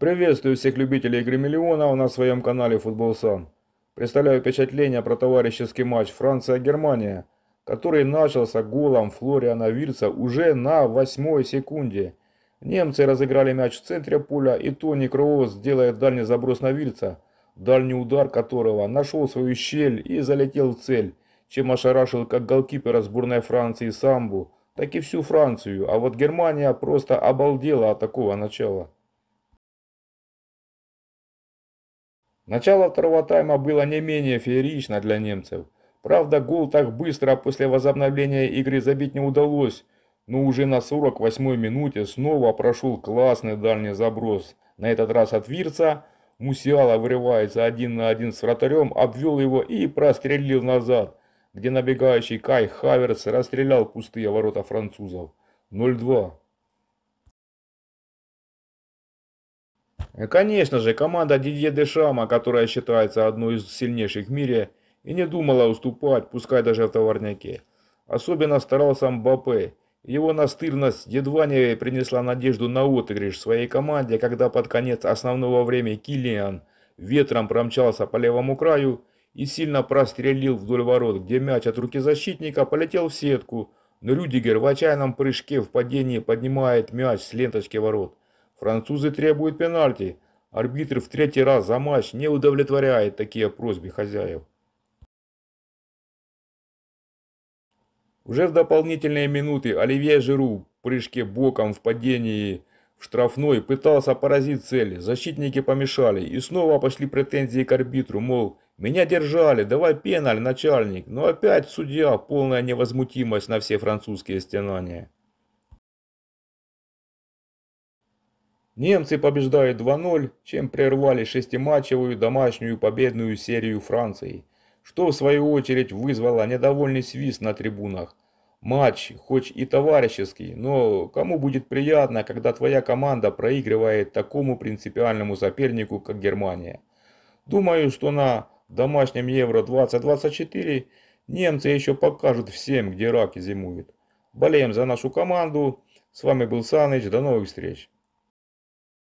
Приветствую всех любителей игры миллионов на своем канале Футбол Сан. Представляю впечатление про товарищеский матч Франция-Германия, который начался голом Флориана Вирца уже на восьмой секунде. Немцы разыграли мяч в центре поля и Тони Кроос делает дальний заброс на Вирца, дальний удар которого нашел свою щель и залетел в цель, чем ошарашил как голкипера сборной Франции Самбу, так и всю Францию, а вот Германия просто обалдела от такого начала. Начало второго тайма было не менее феерично для немцев. Правда, гол так быстро после возобновления игры забить не удалось, но уже на 48-й минуте снова прошел классный дальний заброс. На этот раз от Вирца Мусиала вырывается один на один с вратарем, обвел его и прострелил назад, где набегающий Кай Хаверс расстрелял пустые ворота французов. 0-2. Э, конечно же, команда Дидье Дешама, которая считается одной из сильнейших в мире, и не думала уступать, пускай даже в товарняке. Особенно старался Мбаппе. Его настырность едва не принесла надежду на отыгрыш своей команде, когда под конец основного времени Киллиан ветром промчался по левому краю и сильно прострелил вдоль ворот, где мяч от руки защитника полетел в сетку, но Рюдигер в отчаянном прыжке в падении поднимает мяч с ленточки ворот. Французы требуют пенальти. Арбитр в третий раз за матч не удовлетворяет такие просьбы хозяев. Уже в дополнительные минуты Оливье Жиру в прыжке боком в падении в штрафной пытался поразить цели, Защитники помешали и снова пошли претензии к арбитру, мол, меня держали, давай пеналь, начальник. Но опять судья, полная невозмутимость на все французские стенания. Немцы побеждают 2-0, чем прервали шестиматчевую домашнюю победную серию Франции, что в свою очередь вызвало недовольный свист на трибунах. Матч, хоть и товарищеский, но кому будет приятно, когда твоя команда проигрывает такому принципиальному сопернику, как Германия? Думаю, что на домашнем Евро-2024 немцы еще покажут всем, где раки зимуют. Болеем за нашу команду. С вами был Саныч. До новых встреч.